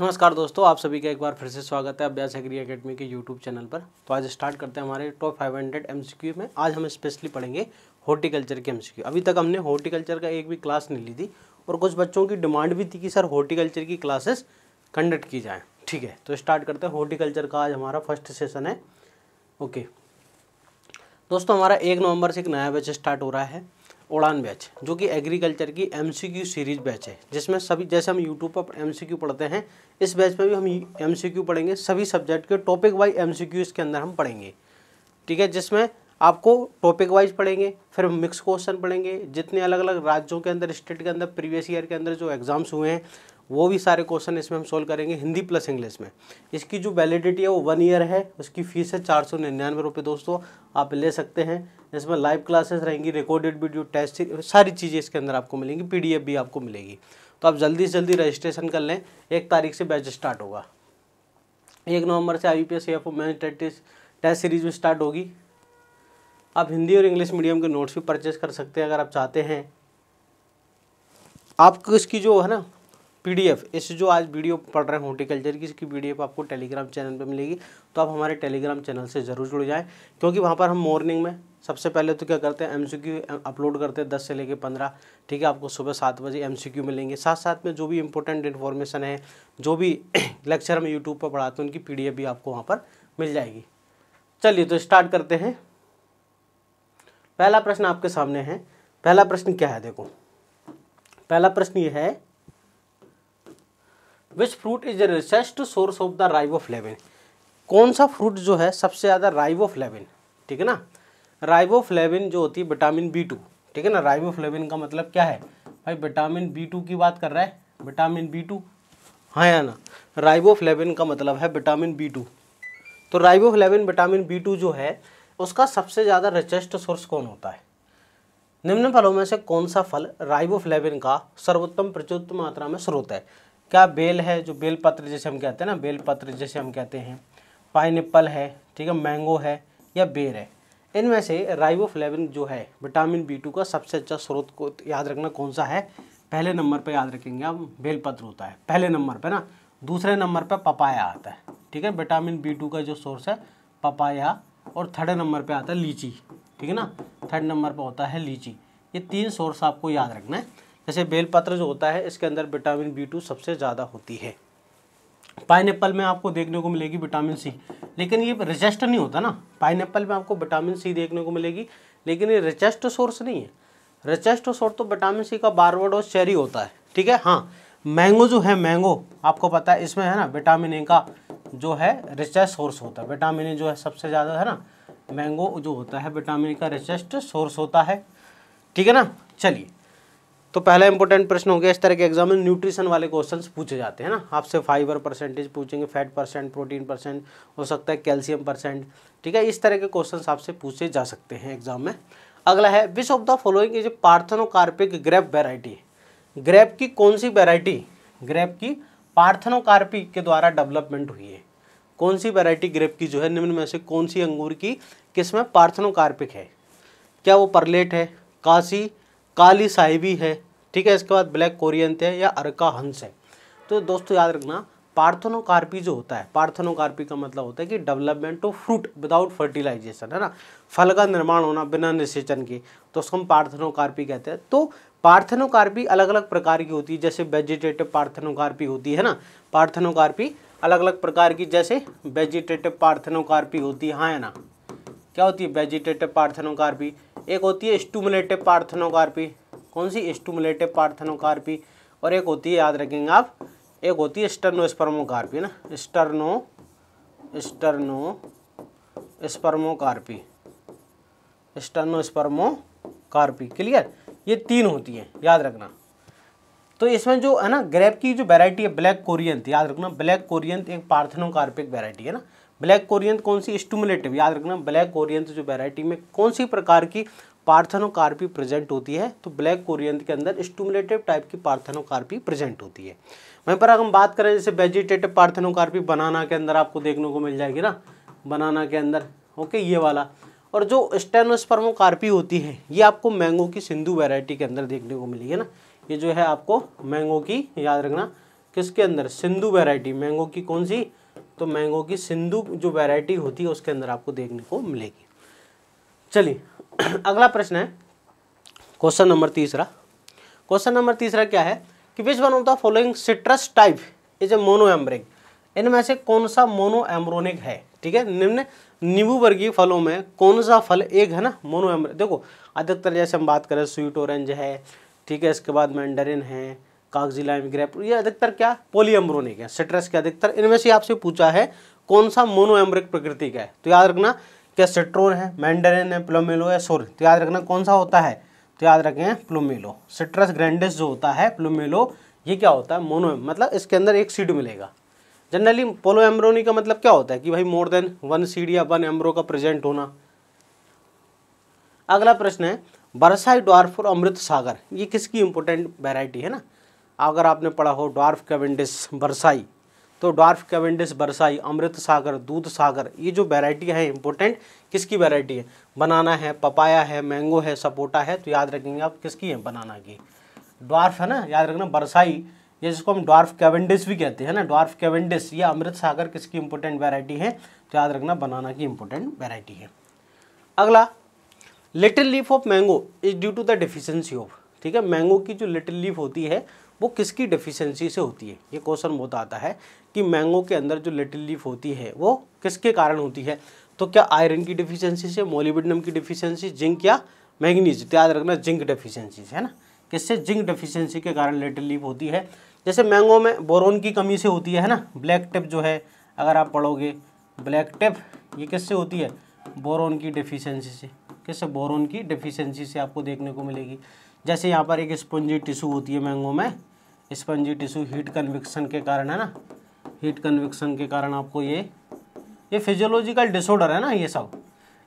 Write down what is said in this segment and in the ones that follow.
नमस्कार दोस्तों आप सभी का एक बार फिर से स्वागत है अभ्यास एग्री अकेडमी के यूट्यूब चैनल पर तो आज स्टार्ट करते हैं हमारे टॉप फाइव हंड्रेड एम में आज हम स्पेशली पढ़ेंगे हॉर्टिकल्चर के एम अभी तक हमने हॉर्टिकल्चर का एक भी क्लास नहीं ली थी और कुछ बच्चों की डिमांड भी थी कि सर हॉर्टिकल्चर की क्लासेस कंडक्ट की जाएँ ठीक है तो स्टार्ट करते हैं हॉर्टिकल्चर का आज हमारा फर्स्ट सेशन है ओके दोस्तों हमारा एक नवंबर से एक नया बैच स्टार्ट हो रहा है उड़ान बैच जो कि एग्रीकल्चर की एमसीक्यू सीरीज बैच है जिसमें सभी जैसे हम यूट्यूब पर एमसीक्यू पढ़ते हैं इस बैच में भी हम एमसीक्यू पढ़ेंगे सभी सब्जेक्ट के टॉपिक वाइज एमसीक्यू इसके अंदर हम पढ़ेंगे ठीक है जिसमें आपको टॉपिक वाइज पढ़ेंगे फिर मिक्स क्वेश्चन पढ़ेंगे जितने अलग अलग राज्यों के अंदर स्टेट के अंदर प्रीवियस ईयर के अंदर जो एग्ज़ाम्स हुए हैं वो भी सारे क्वेश्चन इसमें हम सोल्व करेंगे हिंदी प्लस इंग्लिश में इसकी जो वैलिडिटी है वो वन ईयर है उसकी फ़ीस है चार सौ निन्यानवे रुपये दोस्तों आप ले सकते हैं इसमें लाइव क्लासेस रहेंगी रिकॉर्डेड वीडियो टेस्ट सारी चीज़ें इसके अंदर आपको मिलेंगी पी भी आपको मिलेगी तो आप जल्दी से जल्दी रजिस्ट्रेशन कर लें एक तारीख से बैच स्टार्ट होगा एक नवंबर से I P S F test series भी स्टार्ट होगी आप हिंदी और इंग्लिश मीडियम के नोट्स भी परचेज कर सकते हैं अगर आप चाहते हैं आपको इसकी जो है ना पीडीएफ इस जो आज वीडियो पढ़ रहे हैं हॉर्टिकल्चर की इसकी पीडीएफ आपको टेलीग्राम चैनल पर मिलेगी तो आप हमारे टेलीग्राम चैनल से ज़रूर जुड़ जाएँ क्योंकि वहाँ पर हम मॉर्निंग में सबसे पहले तो क्या करते हैं एमसीक्यू अपलोड करते हैं दस से लेकर पंद्रह ठीक है आपको सुबह सात बजे एमसीक्यू मिलेंगे साथ साथ में जो भी इंपॉर्टेंट इन्फॉर्मेशन है जो भी लेक्चर हम यूट्यूब पर पढ़ाते हैं उनकी पी भी आपको वहां पर मिल जाएगी चलिए तो स्टार्ट करते हैं पहला प्रश्न आपके सामने है पहला प्रश्न क्या है देखो पहला प्रश्न ये है which fruit is richest source of the riboflavin कौन सा फ्रूट जो है सबसे ज़्यादा राइबोफ्लेविन ठीक है ना राइबोफ्लेविन जो होती है विटामिन बी टू ठीक है ना राइबोफ्लेविन का मतलब क्या है भाई विटामिन बी टू की बात कर रहा है विटामिन बी टू हाँ या ना राइबोफ्लेविन का मतलब है विटामिन बी टू तो राइबोफ्लेविन विटामिन बी टू जो है उसका सबसे ज़्यादा रिचेस्ट सोर्स कौन होता है निम्न फलों में से कौन सा फल राइबोफ्लेविन का सर्वोत्तम प्रचुत मात्रा में स्रोत है क्या बेल है जो बेल पत्र जैसे हम कहते हैं ना बेल पत्र जैसे हम कहते हैं पाइन है ठीक है मैंगो है या बेर है इनमें से राइबोफ्लेविन जो है विटामिन बी टू का सबसे अच्छा स्रोत को याद रखना कौन सा है पहले नंबर पर याद रखेंगे आप बेलपत्र होता है पहले नंबर पर ना दूसरे नंबर पर पपाया आता है ठीक है विटामिन बी टू का जो सोर्स है पपाया और थर्ड नंबर पे आता है लीची ठीक है ना थर्ड नंबर पे होता है लीची ये तीन सोर्स आपको याद रखना है जैसे बेलपत्र जो होता है इसके अंदर विटामिन बी टू सबसे ज़्यादा होती है पाइन में आपको देखने को मिलेगी विटामिन सी लेकिन ये रिजेस्ट नहीं होता ना पाइन में आपको विटामिन सी देखने को मिलेगी लेकिन ये रिचेस्ट सोर्स नहीं है रिचेस्ट सोर्स तो विटामिन सी का बारवर्ड और चेरी होता है ठीक है हाँ मैंगो जो है मैंगो आपको पता है इसमें है ना विटामिन ए का जो है रिचेस्ट सोर्स होता है विटामिन ए जो है सबसे ज़्यादा है ना मैंगो जो होता है विटामिन का रिचेस्ट सोर्स होता है ठीक है ना चलिए तो पहला इंपॉर्टेंट प्रश्न हो गया इस तरह के एग्जाम में न्यूट्रिशन वाले क्वेश्चंस पूछे जाते हैं ना आपसे फाइबर परसेंटेज पूछेंगे फैट परसेंट प्रोटीन परसेंट हो सकता है कैल्शियम परसेंट ठीक है इस तरह के क्वेश्चंस आपसे पूछे जा सकते हैं एग्जाम में अगला है which of the following is parthenocarpic grape variety grape की कौन सी वेराइटी ग्रैप की पार्थनोकार्पिक के द्वारा डेवलपमेंट हुई है कौन सी वेराइटी ग्रेप की जो है निम्न में से कौन सी अंगूर की किसमें पार्थनोकार्पिक है क्या वो परलेट है काशी काली साहिबी है ठीक है इसके बाद ब्लैक कोरियंत है या अरका हंस है तो दोस्तों याद रखना पार्थनोकार्पी जो होता है पार्थनोकार्पी का मतलब होता है कि development of fruit without fertilisation है ना फल का निर्माण होना बिना निषेचन के तो उसको हम पार्थनोकार्पी कहते हैं तो पार्थनोकार्पी अलग अलग प्रकार की होती है जैसे वेजिटेटिव पार्थनोकार्पी होती है ना पार्थनोकार्पी अलग अलग प्रकार की जैसे वेजिटेटिव पार्थनोकार्पी होती है हाँ है ना क्या होती है वेजिटेटिव पार्थनोकार्पी एक होती है स्टूमुलेटिव पार्थनोकार्पी कौन सी स्टूमुलेटिव पार्थनोकार्पी और एक होती है याद रखेंगे आप एक होती है स्टर्नो स्पर्मोकार्पी ना steno stenospermocarpy carpy clear ये तीन होती हैं याद रखना तो इसमें जो है ना ग्रेप की जो वैरायटी है ब्लैक कोरियंथ याद रखना ब्लैक कोरियंथ एक पार्थनोकार्पिक वैरायटी है ना ब्लैक कोरियंत कौन सी स्टूमुलेटिव याद रखना ब्लैक कोरियंत जो वेराइटी में कौन सी प्रकार की पार्थनोकार्पी प्रेजेंट होती है तो ब्लैक कोरियंत के अंदर स्टूमुलेटिव टाइप की पार्थनोकार्पी प्रेजेंट होती है वहीं पर अगर हम बात करें जैसे वेजिटेटिव पार्थनोकार्पी बनाना के अंदर आपको देखने को मिल जाएगी ना बनाना के अंदर ओके ये वाला और जो स्टेनोस्पर्मोकार्पी होती है ये आपको मैंगो की सिंधु वेराइटी के अंदर देखने को मिली है ना ये जो है आपको मैंगो की याद रखना किसके अंदर सिंधु वेराइटी मैंगो की कौन सी तो मैंगो की सिंधु जो वैरायटी होती है उसके अंदर आपको देखने को मिलेगी चलिए अगला प्रश्न है क्वेश्चन नंबर तीसरा क्वेश्चन नंबर तीसरा क्या है कि which one of the following citrus type is a monoembryonic इनमें से कौन सा मोनो एम्ब्रोनिक है ठीक है निम्न नींबू वर्गीय फलों में कौन सा फल एक है ना मोनो एम्ब्रिक देखो अधिकतर जैसे हम बात करें स्वीट ऑरेंज है ठीक है इसके बाद मैंडरिन है कागजी लाइम ग्रेप ये अधिकतर क्या पोलियम्ब्रोनिक है सिट्रस के अधिकतर इनमें से आपसे पूछा है कौन सा मोनोएम्ब्रिक प्रकृति का है तो याद रखना क्या सिट्रोन है मैंडरिन है प्लोमेलो है सोर तो याद रखना कौन सा होता है तो याद रखें प्लोमेलो सिट्रस ग्रैंडिस जो होता है प्लोमेलो ये क्या होता है मोनो मतलब इसके अंदर एक सीड मिलेगा जनरली पोलो एम्ब्रोनी का मतलब क्या होता है कि भाई मोर देन वन सीड या वन एम्ब्रो का प्रेजेंट होना अगला प्रश्न है बरसाई डॉर्फ और अमृत सागर ये किसकी इंपोर्टेंट वेराइटी है ना अगर आपने पढ़ा हो डॉर्फ कैवेंडिस बरसाई तो डॉर्फ कैवेंडिस बरसाई अमृत सागर दूध सागर ये जो वैरायटी है इंपॉर्टेंट किसकी वैरायटी है बनाना है पपाया है मैंगो है सपोटा है तो याद रखेंगे आप किसकी है बनाना की डॉर्फ है ना याद रखना बरसाई ये जिसको हम डॉर्फ कैवेंडिस भी कहते हैं ना डॉर्फ कैवेंडिस ये अमृत सागर किसकी इंपॉर्टेंट वैरायटी है तो याद रखना बनाना की इंपॉर्टेंट वैरायटी है अगला little leaf of mango is due to the deficiency of ठीक है मैंगो की जो लिटिल लीफ होती है वो किसकी डिफिशेंसी से होती है ये क्वेश्चन बहुत आता है कि मैंगो के अंदर जो लिटिल लीफ होती है वो किसके कारण होती है तो क्या आयरन की डिफिशेंसी से मोलिबिडनम की डिफिशेंसी जिंक या मैंगनीज तो याद रखना जिंक से है ना किससे जिंक डिफिशियंसी के कारण लिटिल लीफ होती है जैसे मैंगो में बोरोन की कमी से होती है ना ब्लैक टिप जो है अगर आप पढ़ोगे ब्लैक टिप ये किससे होती है बोरोन की डिफिशेंसी से किससे बोरोन की डिफिशेंसी से आपको देखने को मिलेगी जैसे यहाँ पर एक स्पंजी टिश्यू होती है मैंगो में स्पंजी टिश्यू हीट कन्विक्सन के कारण है ना हीट कन्विक्सन के कारण आपको ये ये फिजियोलॉजिकल डिसऑर्डर है ना ये सब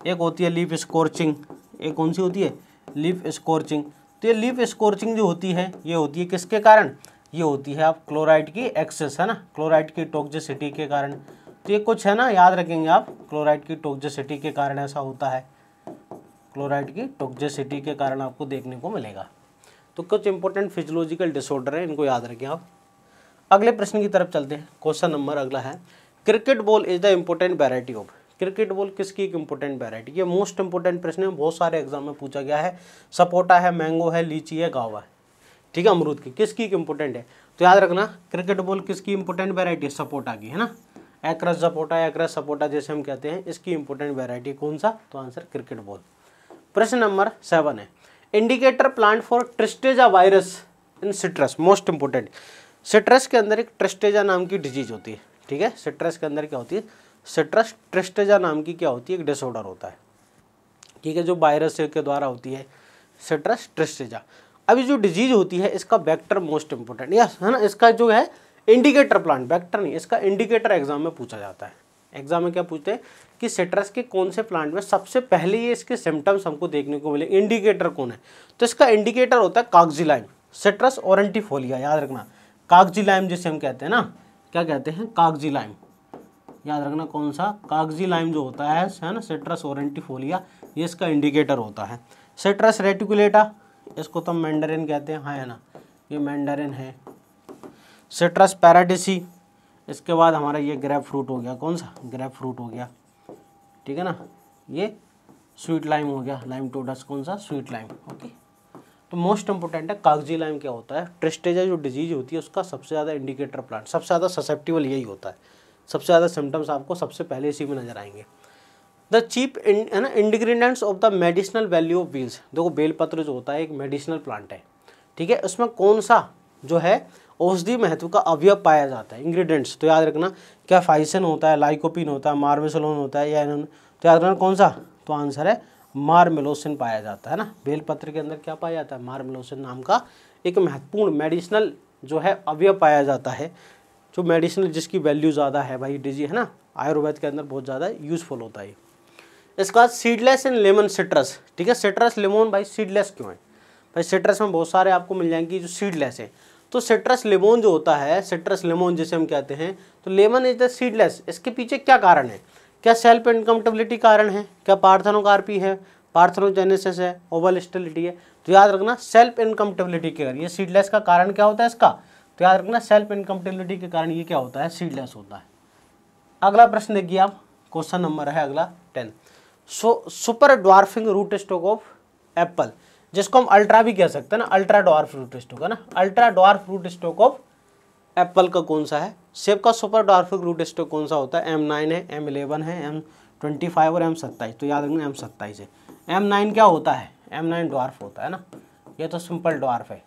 एक होती है लीप स्कोर्चिंग एक कौन सी होती है लीप स्कोर्चिंग तो ये लीप स्कोर्चिंग जो होती है ये होती है किसके कारण ये होती है आप क्लोराइड की एक्सेस है ना क्लोराइड की टॉक्सिसिटी के कारण तो ये कुछ है ना याद रखेंगे आप क्लोराइड की टॉक्सिसिटी के कारण ऐसा होता है क्लोराइड की टॉक्सिसिटी के कारण आपको देखने को मिलेगा तो कुछ इंपॉर्टेंट फिजियोलॉजिकल डिसऑर्डर है इनको याद रखें आप अगले प्रश्न की तरफ चलते हैं क्वेश्चन नंबर अगला है cricket ball is the important variety of cricket ball किसकी एक इम्पोर्टेंट वैरायटी ये मोस्ट इंपॉर्टेंट प्रश्न है बहुत सारे एग्जाम में पूछा गया है सपोटा है मैंगो है लीची है गावा है ठीक है अमरूद की किसकी एक इम्पोर्टेंट है तो याद रखना क्रिकेट बॉल किसकी इंपोर्टेंट वैरायटी है सपोटा की है ना एक्रस सपोटा एक्रस सपोटा जैसे हम कहते हैं इसकी इंपोर्टेंट वैरायटी कौन सा तो आंसर क्रिकेट बॉल प्रश्न नंबर सेवन है indicator plant for tristeza virus in citrus most important citrus के अंदर एक ट्रिस्टेजा नाम की डिजीज होती है ठीक है सिट्रस के अंदर क्या होती है सिट्रस ट्रिस्टेजा नाम की क्या होती है एक डिसऑर्डर होता है ठीक है जो वायरस के द्वारा होती है सिट्रस ट्रिस्टेजा अभी जो डिजीज होती है इसका वेक्टर मोस्ट इंपोर्टेंट या है ना इसका जो है इंडिकेटर प्लांट वेक्टर नहीं इसका इंडिकेटर एग्जाम में पूछा जाता है एग्जाम में क्या पूछते हैं कि सिट्रस के कौन से प्लांट में सबसे पहले ये इसके सिम्टम्स हमको देखने को मिले इंडिकेटर कौन है तो इसका इंडिकेटर होता है कागजिलाइम सिट्रस ऑरेंटिफोलिया याद रखना कागजिलाइम जिसे हम कहते हैं ना क्या कहते हैं कागजिलाइम याद रखना कौन सा कागजी लाइम जो होता है है ना सिट्रस ओरेंटिफोलिया ये इसका इंडिकेटर होता है सिट्रस रेटिकुलेटा इसको तो मैंडरिन कहते हैं हाँ है ना ये मैंडरिन है सिट्रस पैराडिसी इसके बाद हमारा ये ग्रेप फ्रूट हो गया कौन सा ग्रेप फ्रूट हो गया ठीक है ना ये स्वीट लाइम हो गया लाइम टोडस कौन सा स्वीट लाइम ओके तो मोस्ट इंपॉर्टेंट है कागजी लाइम क्या होता है ट्रिस्टेजा जो डिजीज होती है उसका सबसे ज़्यादा इंडिकेटर प्लांट सबसे ज़्यादा ससेप्टिबल यही होता है सबसे ज़्यादा सिम्टम्स आपको सबसे पहले इसी में नजर आएंगे द चीप है ना ingredients of the medicinal value of bael's देखो बेलपत्र जो होता है एक मेडिसिनल प्लांट है ठीक है उसमें कौन सा जो है औषधि महत्व का अवयव पाया जाता है इंग्रेडिएंट्स तो याद रखना क्या फाइसन होता है लाइकोपिन होता है मार्मेसोलोन होता है या तो याद रखना कौन सा तो आंसर है मार्मेलोसिन पाया जाता है ना बेलपत्र के अंदर क्या पाया जाता है मार्मेलोसिन नाम का एक महत्वपूर्ण मेडिसिनल जो है अवयव पाया जाता है जो मेडिसिनल जिसकी वैल्यू ज़्यादा है भाई डिजी है ना आयुर्वेद के अंदर बहुत ज़्यादा यूजफुल होता है इसके बाद सीडलेस इन लेमन सिट्रस ठीक है सिट्रस लेमन भाई सीडलेस क्यों है भाई सिट्रस में बहुत सारे आपको मिल जाएंगे जो सीडलेस हैं तो सिट्रस लेमोन जो होता है सिट्रस लेमोन जिसे हम कहते हैं तो लेमन इज द सीडलेस इसके पीछे क्या कारण है क्या सेल्फ इनकम्फर्टेबिलिटी कारण है क्या पार्थनोकार्पी है पार्थनोजेनेसिस है ओवल स्टिलिटी है तो याद रखना सेल्फ इनकम्फर्टेबिलिटी के कारण ये सीडलेस का कारण क्या होता है इसका तो याद रखना सेल्फ इनकम्फर्टेबिलिटी के कारण ये क्या होता है सीडलेस होता है अगला प्रश्न देखिए आप क्वेश्चन नंबर है अगला ten so super dwarfing root stock of apple जिसको हम अल्ट्रा भी कह सकते हैं ना अल्ट्रा डॉर फ्रूट स्टोक है ना ultra dwarf fruit stock of apple का कौन सा है सेब का सुपर डॉर्फ फ्रूट स्टोक कौन सा होता है एम नाइन है एम इलेवन है एम ट्वेंटी फाइव और एम सत्ताईस तो याद रखना एम सत्ताईस है एम नाइन क्या होता है एम नाइन डॉर्फ होता है ना ये तो सिंपल डॉर्फ है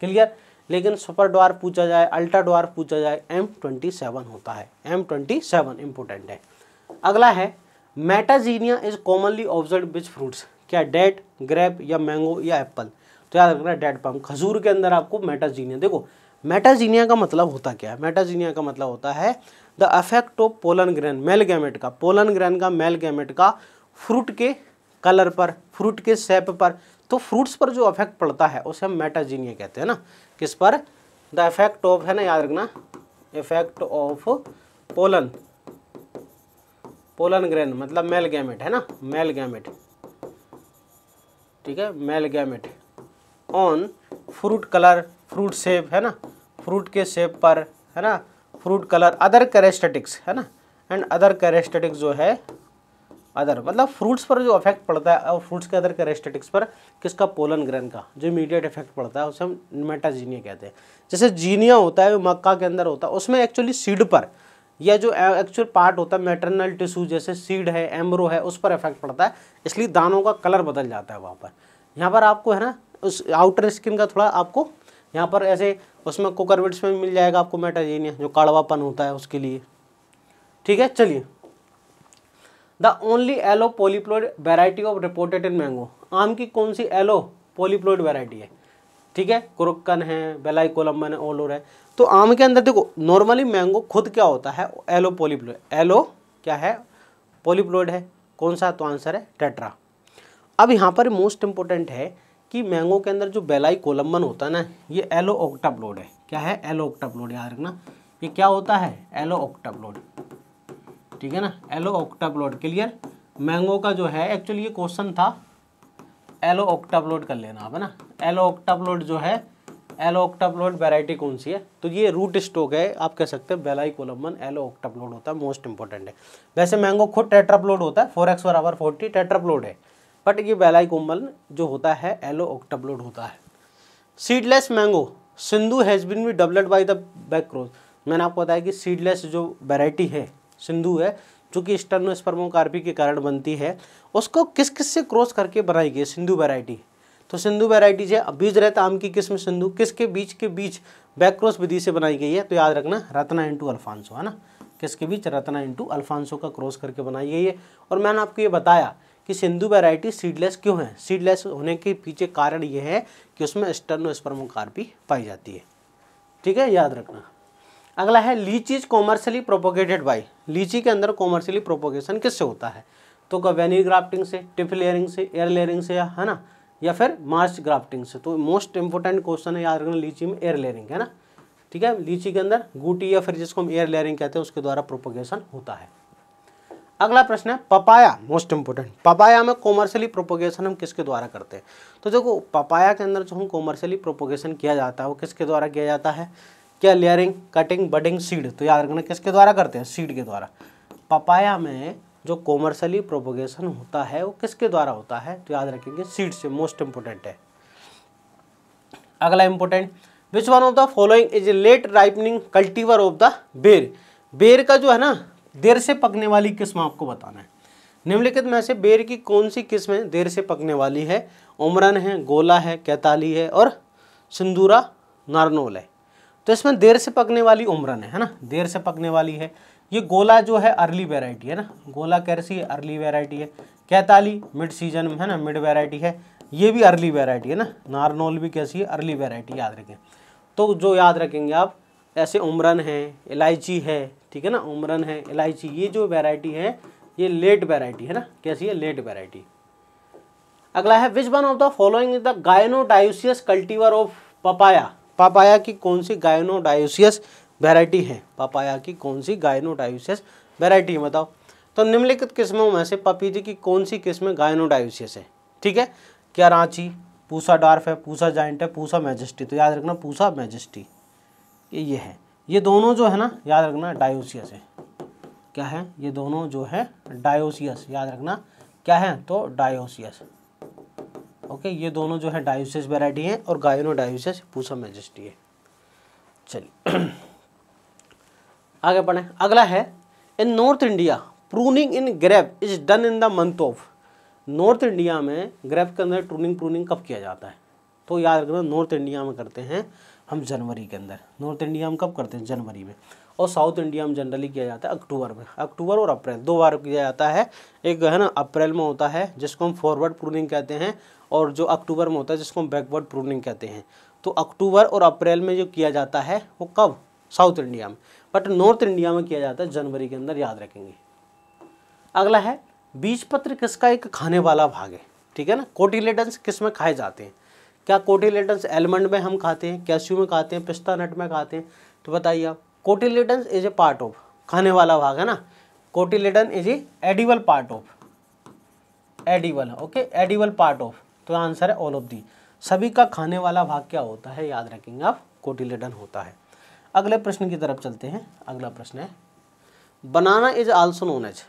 क्लियर लेकिन सुपर डॉर्फ पूछा जाए अल्ट्रा डॉर्फ पूछा जाए एम ट्वेंटी सेवन होता है एम ट्वेंटी सेवन इंपोर्टेंट है अगला है metaxenia is commonly observe which fruits क्या डेट ग्रेप या मैंगो या एप्पल तो याद रखना डेट पाम खजूर के अंदर आपको मेटाजीनिया देखो मेटाजीनिया का मतलब होता क्या है मेटाजीनिया का मतलब होता है the affect of pollen grain male gamete का पोलन ग्रैन का मेल गैमेट का फ्रूट के कलर पर फ्रूट के सेप पर तो फ्रूट्स पर जो अफेक्ट पड़ता है उसे हम मेटाजीनिया कहते हैं ना किस पर द इफेक्ट ऑफ है ना याद रखना effect of pollen pollen grain मतलब मेल गैमेट है ना मेल गैमेट ठीक है male gamete on fruit colour fruit shape है ना फ्रूट के सेप पर है ना फ्रूट कलर अदर कैरेस्टेटिक्स है ना एंड अदर कैरेस्टेटिक्स जो है अदर मतलब फ्रूट्स पर जो इफेक्ट पड़ता है और फ्रूट्स के अदर कैरेस्टेटिक्स पर किसका पोलन ग्रहण का जो इमीडिएट इफेक्ट पड़ता है उसे हम मेटाजीनिया कहते हैं जैसे जीनिया होता है मक्का के अंदर होता है उसमें एक्चुअली सीड पर या जो एक्चुअल पार्ट होता है मेटरनल टिश्यू जैसे सीड है एम्ब्रो है उस पर इफेक्ट पड़ता है इसलिए दानों का कलर बदल जाता है वहाँ पर यहाँ पर आपको है ना उस आउटर स्किन का थोड़ा आपको यहाँ पर ऐसे उसमें कोकरविट्स में मिल जाएगा आपको मेटाजेनिया जो कड़वापन होता है उसके लिए ठीक है चलिए the only allopolyploid variety of reported in mango आम की कौन सी एलो पोलीप्लोइड वेराइटी है ठीक है कुरुक्कन है बेलाई कोलम्बन है ओलोर है तो आम के अंदर देखो नॉर्मली मैंगो खुद क्या होता है एलो पोलिप्लोइड एलो क्या है पोलिप्लोइड है कौन सा तो आंसर है टेट्रा अब यहाँ पर मोस्ट इम्पोर्टेंट है कि मैंगो के अंदर जो बेलाई कोलम्बन होता है ना ये एलो ऑक्टाप्लोड है क्या है एलो ऑक्टाप्लोड याद रखना ये क्या होता है एलो ऑक्टाप्लोड ठीक है ना एलो ऑक्टाप्लोड क्लियर मैंगो का जो है एक्चुअली ये क्वेश्चन था एलो ऑक्टाप्लोड कर लेना आप है ना एलो ऑक्टाप्लोड जो है एलो ऑक्टाप्लोइड वेराइटी कौन सी है तो ये रूट स्टोक है आप कह सकते हैं बेलाई कोलम्बन एलो ऑक्टाप्लोड होता है मोस्ट इंपॉर्टेंट है वैसे मैंगो खुद टेट्राप्लोड होता है four x or forty tetraploid है बट ये बेलाई कोम्बन जो होता है एलो ऑक्टाप्लोड होता है seedless mango Sindhu has been भी doubled by the back backcross मैंने आपको बताया कि सीडलेस जो वेराइटी है सिंधु है जो कि स्टर्नो स्पर्मोकार्पी के कारण बनती है उसको किस किस से क्रॉस करके बनाई गई सिंधु वेराइटी तो सिंधु वेराइटीज है बीज रहता आम की किस्म सिंधु किसके बीच के बीच बैक्रोस विधि से बनाई गई है तो याद रखना रत्ना इंटू अल्फांसो है ना किसके बीच रत्ना इंटू अल्फांसो का क्रॉस करके बनाई गई है और मैंने आपको ये बताया कि सिंधु वेराइटी सीडलेस क्यों है सीडलेस होने के पीछे कारण यह है कि उसमें स्टर्नो कार्पी पाई जाती है ठीक है याद रखना अगला है लीचीज कॉमर्शियली प्रोपोगेटेड बाई लीची के अंदर कॉमर्शियली प्रोपोगेशन किससे होता है तो वेनिर ग्राफ्टिंग से टिफ लेयरिंग से एयर लेयरिंग से है ना या फिर मार्च ग्राफ्टिंग से तो मोस्ट इंपॉर्टेंट क्वेश्चन है याद रखना लीची में एयर लेयरिंग है ना ठीक है लीची के अंदर गुटी या फिर जिसको हम एयर लेयरिंग कहते हैं उसके द्वारा प्रोपोगेशन होता है अगला प्रश्न है पपाया मोस्ट इंपोर्टेंट पपाया में कॉमर्शियली प्रोपोगेशन हम किसके द्वारा करते हैं तो देखो पपाया के अंदर जो हम कॉमर्शियली प्रोपोगेशन किया जाता है वो किसके द्वारा किया जाता है क्या लेयरिंग कटिंग बडिंग सीड तो याद रखना किसके द्वारा करते हैं सीड के द्वारा पपाया में जो कॉमर्शली प्रोपोगेशन होता है वो किसके द्वारा होता है तो याद रखेंगे सीड से मोस्ट इम्पोर्टेंट है अगला important which one of the following is a late ripening cultivar of the ber बेर का जो है ना देर से पकने वाली किस्म आपको बताना है निम्नलिखित में से बेर की कौन सी किस्म है देर से पकने वाली है उमरन है गोला है कैताली है और सिंदूरा नारनोल है तो इसमें देर से पकने वाली उमरन है है ना देर से पकने वाली है ये गोला जो है अर्ली वेराइटी है ना गोला है अर्ली वेराइटी है कैताली मिड सीजन में है ना मिड वेराइटी है ये भी अर्ली वेराइटी है ना नारनोल भी कैसी है अर्ली वेराइटी याद रखें तो जो याद रखेंगे आप ऐसे उमरन है इलायची है ठीक है ना उमरन है इलायची ये जो वेराइटी है ये लेट वेराइटी है ना कैसी है लेट वेराइटी अगला है which one of the following is the gynodioecious cultivar of papaya papaya की कौन सी गायनोडायोसियस वैरायटी है पपाया की कौन सी गायनोडाइसियस वैरायटी है बताओ तो निम्नलिखित किस्मों में से पपीते की कौन सी किस्म गायनोडाइसियस है ठीक है क्या रांची पूसा डार्फ है पूसा जाइंट है पूसा मैजेस्टी तो याद रखना पूसा मैजेस्टी ये ये है ये दोनों जो है ना याद रखना डायोसियस है क्या है ये दोनों जो है डायोसियस याद रखना क्या है तो डायोसियस ओके ये दोनों जो है डायोसियस वैरायटी है और गायनोडायोसियस पूसा मैजेस्टी है चलिए आगे बढ़े अगला है in north India pruning in grape is done in the month of north India में ग्रेप के अंदर ट्रूनिंग प्रूनिंग कब किया जाता है तो याद रखना नॉर्थ इंडिया में करते हैं हम जनवरी के अंदर नॉर्थ इंडिया में कब करते हैं जनवरी में और साउथ इंडिया में जनरली किया जाता है अक्टूबर में अक्टूबर और अप्रैल दो बार किया जाता है एक है ना अप्रैल में होता है जिसको हम फॉरवर्ड प्रूनिंग कहते हैं और जो अक्टूबर में होता है जिसको हम बैकवर्ड प्रूनिंग कहते हैं तो अक्टूबर और अप्रैल में जो किया जाता है वो कब साउथ इंडिया में बट नॉर्थ इंडिया में किया जाता है जनवरी के अंदर याद रखेंगे अगला है बीज पत्र किसका एक खाने वाला भाग है ठीक है ना कोटिलेटन्स किस में खाए जाते हैं क्या कोटिलेटन्स एलमंड में हम खाते हैं कैश्यू में खाते हैं पिस्ता नट में खाते हैं तो बताइए आप cotyledons is a part of खाने वाला भाग है ना cotyledon is a edible part of edible okay edible part of तो आंसर है ऑल ऑफ दी सभी का खाने वाला भाग क्या होता है याद रखेंगे आप कोटिलेटन होता है अगले प्रश्न की तरफ चलते हैं अगला प्रश्न है banana is also known as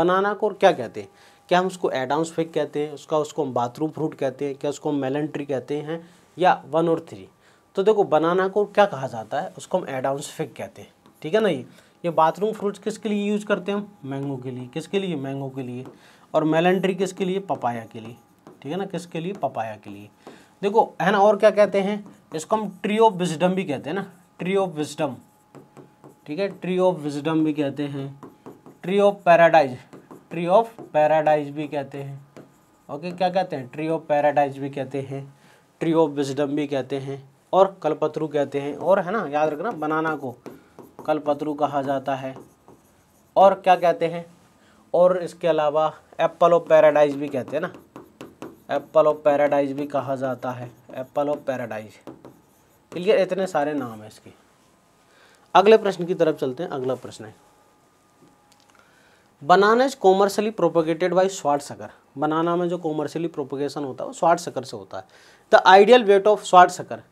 banana को क्या कहते हैं क्या हम उसको एडाउंस फेक कहते हैं उसका उसको हम बाथरूम फ्रूट कहते हैं क्या उसको हम मेलन ट्री कहते हैं या वन और थ्री तो देखो बनाना को क्या कहा जाता है उसको हम एडाउंस फेक कहते हैं ठीक है ना ये ये बाथरूम फ्रूट्स किसके लिए यूज करते हैं हम मैंगो के लिए किसके लिए मैंगो के लिए और मेलन ट्री किसके लिए पपाया के लिए ठीक है ना किसके लिए पपाया के लिए देखो है ना और क्या कहते हैं इसको हम ट्री ऑफ विजडम भी कहते हैं ना ट्री ऑफ विजडम ठीक है ट्री ऑफ विजडम भी कहते हैं tree of paradise tree of paradise भी कहते हैं ओके क्या कहते हैं ट्री ऑफ पैराडाइज भी कहते हैं ट्री ऑफ विजडम भी कहते हैं और कलपत्रु कहते हैं और है ना याद रखना बनाना को कलपत्रु कहा जाता है और क्या कहते हैं और इसके अलावा एप्पल ऑफ पैराडाइज भी कहते हैं ना एप्पल ऑफ पैराडाइज भी कहा जाता है एप्पल ऑफ पैराडाइज क्लियर इतने सारे नाम है इसके अगले प्रश्न की तरफ चलते हैं अगला प्रश्न है banana is commercially propagated by sword sucker banana में जो कॉमर्शियली प्रोपोगेशन होता है वो स्वाट सकर से होता है the ideal weight of sword sucker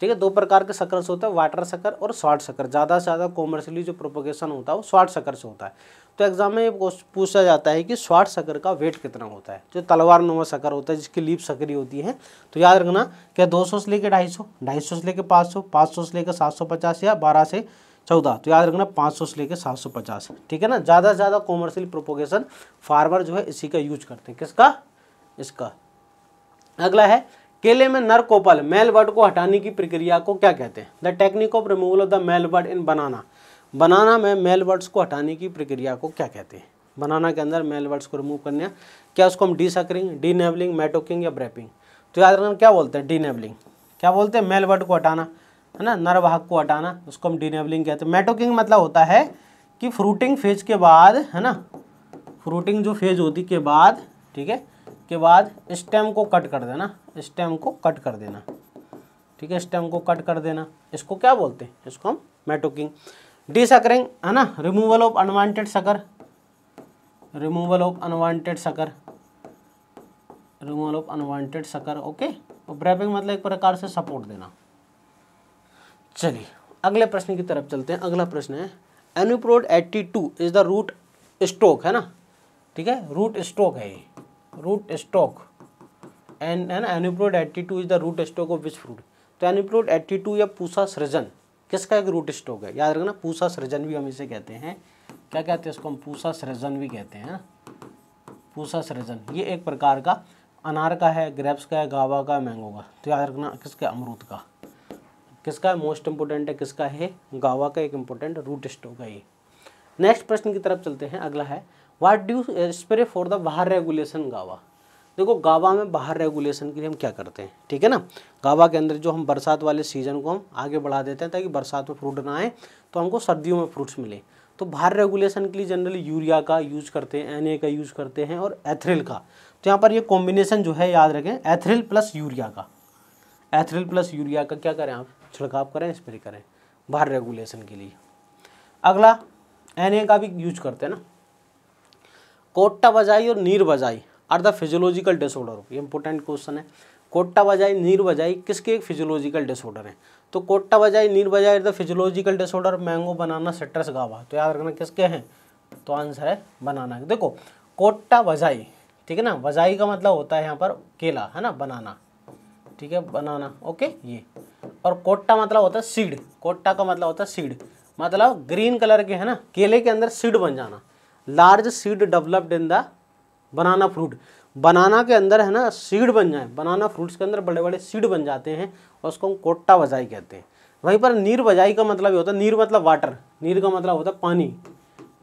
ठीक है दो प्रकार के सकर से होता है वाटर सकर और स्वाट सकर ज़्यादा से ज़्यादा कॉमर्शियली जो प्रोपोगेशन होता है वो स्वाट सकर से होता है तो एग्जाम में ये पूछा जाता है कि स्वाट शकर का वेट कितना होता है जो तलवार नुमा शकर होता है जिसकी लीप सकरी होती है तो याद रखना क्या 200 से लेकर 250, 250 से लेकर 500, 500 से लेकर 750 या 12 से 14 तो याद रखना 500 से लेकर 750 ठीक है ना ज़्यादा से ज़्यादा कॉमर्शियल प्रोपोगेशन फार्मर जो है इसी का यूज करते हैं किसका इसका अगला है केले में नर कोपल मेल वर्ड को हटाने की प्रक्रिया को क्या कहते हैं the technique of removal of the male bud in banana banana में मेल वर्ड्स को हटाने की प्रक्रिया को क्या कहते हैं बनाना के अंदर मेल वर्ड्स को रिमूव करने क्या उसको हम desuckering denavelling mattocking या ब्रैपिंग तो याद रखना क्या बोलते हैं डी नेवलिंग क्या बोलते हैं मेल वर्ड को हटाना है ना नरवाहक को हटाना उसको हम डी नेवलिंग कहते हैं मेटोकिंग मतलब होता है कि फ्रूटिंग फेज के बाद है ना फ्रूटिंग जो फेज होती के बाद ठीक है के बाद स्टेम को कट कर देना स्टेम को कट कर देना ठीक है स्टेम को कट कर देना इसको क्या बोलते हैं इसको हम मेटोकिंग डिसकरिंग है ना removal of unwanted sucker removal of unwanted sucker removal of unwanted sucker okay और ब्रैपिंग मतलब एक प्रकार से सपोर्ट देना चलिए अगले प्रश्न की तरफ चलते हैं अगला प्रश्न है एनुप्रोड eighty two is the rootstock है ना ठीक है रूट स्ट्रोक है ये रूट स्ट्रोक एंड है ना एनुप्रोड eighty two is the rootstock of which fruit तो एनुप्रोड एट्टी टू या पूसा सृजन किसका एक रूट स्टॉक है याद रखना पूसा सृजन भी हम इसे कहते हैं क्या कहते हैं इसको हम पूसा सृजन भी कहते हैं हाँ। पूसा सृजन ये एक प्रकार का अनार का है ग्रेप्स का है गावा का मैंगो का तो याद रखना किसका अमरूद का किसका मोस्ट इम्पोर्टेंट है किसका है गावा का एक इम्पोर्टेंट रूट स्टॉक है ये नेक्स्ट प्रश्न की तरफ चलते हैं अगला है what do spray for the bahar regulation guava देखो गावा में बाहर रेगुलेशन के लिए हम क्या करते हैं ठीक है ना गावा के अंदर जो हम बरसात वाले सीजन को हम आगे बढ़ा देते हैं ताकि बरसात में फ्रूट ना आए तो हमको सर्दियों में फ्रूट्स मिले तो बाहर रेगुलेशन के लिए जनरली यूरिया का यूज करते हैं एन का यूज करते हैं और एथरिल का तो यहाँ पर ये कॉम्बिनेशन जो है याद रखें एथरिल प्लस यूरिया का एथरिल प्लस यूरिया का क्या करें आप छिड़काव करें स्प्रे करें बाहर रेगुलेशन के लिए अगला एन का भी यूज करते हैं ना कोट्टा बजाई और neer vazhai are the physiological disorder ये इंपॉर्टेंट क्वेश्चन है कोट्टा बजाई नीर बजाई किसके एक फिजियोलॉजिकल डिसऑर्डर है तो कोट्टा vazhai neer vazhai the physiological disorder mango banana citrus guava तो याद रखना किसके हैं तो आंसर है बनाना देखो कोट्टा बजाई ठीक है ना बजाई का मतलब होता है यहाँ पर केला है ना बनाना ठीक है बनाना ओके ये और कोट्टा मतलब होता है सीड कोट्टा का मतलब होता है सीड मतलब ग्रीन कलर के है ना केले के अंदर सीड बन जाना large seed developed in the banana fruit banana के अंदर है ना सीड बन जाए बनाना फ्रूट्स के अंदर बड़े बड़े सीड बन जाते हैं और उसको हम कोट्टा बजाई कहते हैं वहीं पर नीर बजाई का मतलब ये होता है नीर मतलब वाटर नीर का मतलब होता है पानी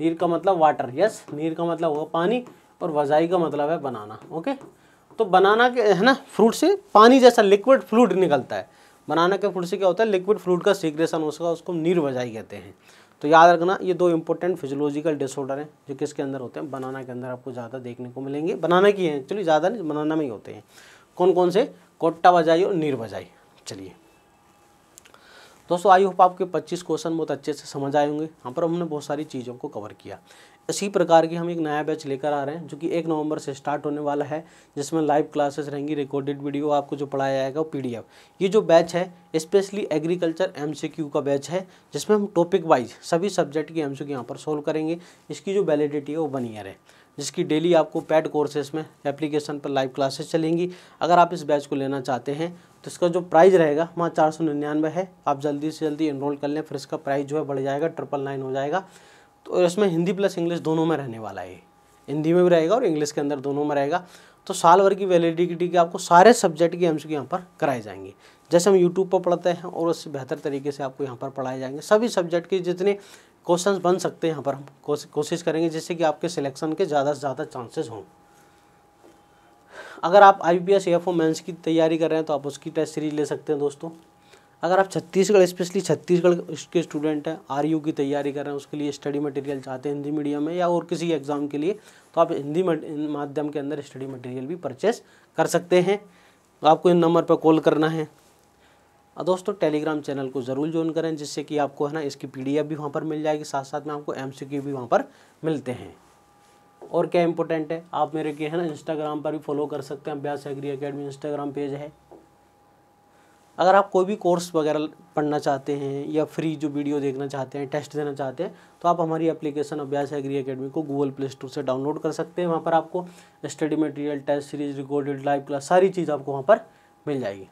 नीर का मतलब वाटर यस नीर का मतलब होगा पानी और वजाई का मतलब है बनाना ओके तो बनाना के है ना फ्रूट से पानी जैसा लिक्विड फ्लूड निकलता है बनाना के फ्रूट से क्या होता है लिक्विड फ्लूड का सीग्रेशन उसका उसको नीर वजाई कहते हैं तो याद रखना ये दो इंपॉर्टेंट फिजियोलॉजिकल डिसऑर्डर हैं जो किसके अंदर होते हैं बनाना के अंदर आपको ज़्यादा देखने को मिलेंगे बनाना की हैं चलिए ज़्यादा नहीं बनाना में ही होते हैं कौन कौन से कोट्टा बजाई और नीर बजाई चलिए दोस्तों आई होप आपके 25 क्वेश्चन बहुत अच्छे से समझ आए होंगे यहाँ पर हमने बहुत सारी चीज़ों को कवर किया इसी प्रकार की हम एक नया बैच लेकर आ रहे हैं जो कि एक नवंबर से स्टार्ट होने वाला है जिसमें लाइव क्लासेस रहेंगी रिकॉर्डेड वीडियो आपको जो पढ़ाया जाएगा वो पीडीएफ ये जो बैच है स्पेशली एग्रीकल्चर एमसीक्यू का बैच है जिसमें हम टॉपिक वाइज सभी सब्जेक्ट की एम सी यहाँ पर सोल्व करेंगे इसकी जो वैलिडिटी है वो वन ईयर है जिसकी डेली आपको पैड कोर्सेज में एप्लीकेशन पर लाइव क्लासेस चलेंगी अगर आप इस बैच को लेना चाहते हैं तो इसका जो प्राइस रहेगा वहाँ चार सौ निन्यानवे है आप जल्दी से जल्दी इनरोल कर लें फिर इसका प्राइस जो है बढ़ जाएगा ट्रिपल नाइन हो जाएगा तो इसमें हिंदी प्लस इंग्लिश दोनों में रहने वाला है हिंदी में भी रहेगा और इंग्लिश के अंदर दोनों में रहेगा तो साल भर की वैलिडिटी के आपको सारे सब्जेक्ट के एम्स यहाँ पर कराए जाएंगे जैसे हम यूट्यूब पर पढ़ते हैं और उससे बेहतर तरीके से आपको यहाँ पर पढ़ाए जाएंगे सभी सब्जेक्ट के जितने क्वेश्चंस बन सकते हैं यहाँ पर हम कोशिश करेंगे जिससे कि आपके सिलेक्शन के ज़्यादा से ज़्यादा चांसेस हों अगर आप I P S F O की तैयारी कर रहे हैं तो आप उसकी टेस्ट सीरीज ले सकते हैं दोस्तों अगर आप छत्तीसगढ़ स्पेशली छत्तीसगढ़ के स्टूडेंट हैं आर की तैयारी कर रहे हैं उसके लिए स्टडी मटेरियल चाहते हैं हिंदी मीडियम में या और किसी एग्ज़ाम के लिए तो आप हिंदी माध्यम के अंदर स्टडी मटेरियल भी परचेस कर सकते हैं आपको इन नंबर पर कॉल करना है और दोस्तों टेलीग्राम चैनल को ज़रूर ज्वाइन करें जिससे कि आपको है ना इसकी पी भी वहाँ पर मिल जाएगी साथ साथ में आपको एम भी वहाँ पर मिलते हैं और क्या इंपॉर्टेंट है आप मेरे के है ना इंस्टाग्राम पर भी फॉलो कर सकते हैं अभ्यास एग्री अकेडमी इंस्टाग्राम पेज है अगर आप कोई भी कोर्स वगैरह पढ़ना चाहते हैं या फ्री जो वीडियो देखना चाहते हैं टेस्ट देना चाहते हैं तो आप हमारी एप्लीकेशन अभ्यास एग्री अकेडमी को गूगल प्ले स्टोर से डाउनलोड कर सकते हैं वहाँ पर आपको study material test series recorded live class सारी चीज़ आपको वहाँ पर मिल जाएगी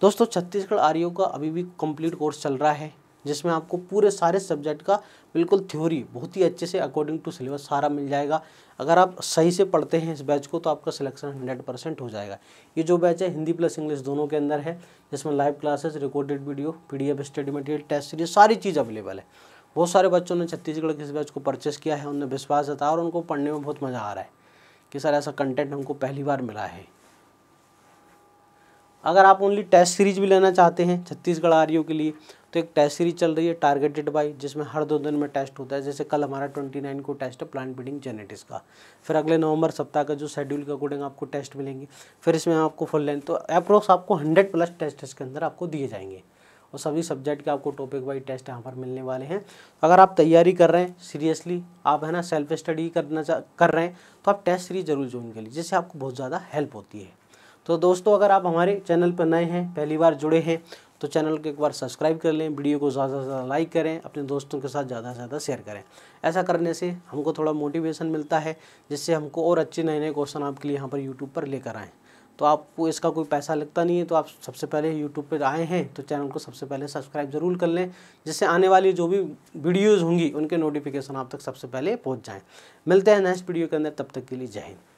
दोस्तों छत्तीसगढ़ आर का अभी भी कंप्लीट कोर्स चल रहा है जिसमें आपको पूरे सारे सब्जेक्ट का बिल्कुल थ्योरी बहुत ही अच्छे से अकॉर्डिंग टू सिलेबस सारा मिल जाएगा अगर आप सही से पढ़ते हैं इस बैच को तो आपका सिलेक्शन हंड्रेड परसेंट हो जाएगा ये जो बैच है हिंदी प्लस इंग्लिश दोनों के अंदर है जिसमें live classes recorded video P study material test series सारी चीज़ अवेलेबल है बहुत सारे बच्चों ने छत्तीसगढ़ के इस बैच को परचेस किया है उन्हें विश्वास जताया और उनको पढ़ने में बहुत मज़ा आ रहा है कि सर ऐसा कंटेंट हमको पहली बार मिला है अगर आप ओनली टेस्ट सीरीज भी लेना चाहते हैं छत्तीसगढ़ आर के लिए तो एक टेस्ट सीरीज चल रही है टारगेटेड बाई जिसमें हर दो दिन में टेस्ट होता है जैसे कल हमारा ट्वेंटी नाइन को टेस्ट है प्लांट ब्रीडिंग जेनेटिक्स का फिर अगले नवंबर सप्ताह का जो शेड्यूल के अकॉर्डिंग आपको टेस्ट मिलेंगे फिर इसमें आपको फुल लेंथ तो अप्रोक्स आपको हंड्रेड प्लस टेस्ट इसके अंदर आपको दिए जाएंगे और सभी सब्जेक्ट के आपको टॉपिक वाइज टेस्ट यहाँ पर मिलने वाले हैं अगर आप तैयारी कर रहे हैं सीरियसली आप है ना सेल्फ स्टडी करना कर रहे हैं तो आप टेस्ट सीरीज जरूर ज्वाइन कर लीजिए जिससे आपको बहुत ज़्यादा हेल्प होती है तो दोस्तों अगर आप हमारे चैनल पर नए हैं पहली बार जुड़े हैं तो चैनल को एक बार सब्सक्राइब कर लें वीडियो को ज़्यादा से ज़्यादा लाइक करें अपने दोस्तों के साथ ज़्यादा से ज़्यादा शेयर करें ऐसा करने से हमको थोड़ा मोटिवेशन मिलता है जिससे हमको और अच्छे नए नए क्वेश्चन आपके लिए यहाँ पर यूट्यूब पर लेकर आएँ तो आपको इसका कोई पैसा लगता नहीं है तो आप सबसे पहले यूट्यूब पर आए हैं तो चैनल को सबसे पहले सब्सक्राइब ज़रूर कर लें जिससे आने वाली जो भी वीडियोज़ होंगी उनके नोटिफिकेशन आप तक सबसे पहले पहुँच जाएँ मिलते हैं नेक्स्ट वीडियो के अंदर तब तक के लिए जय हिंद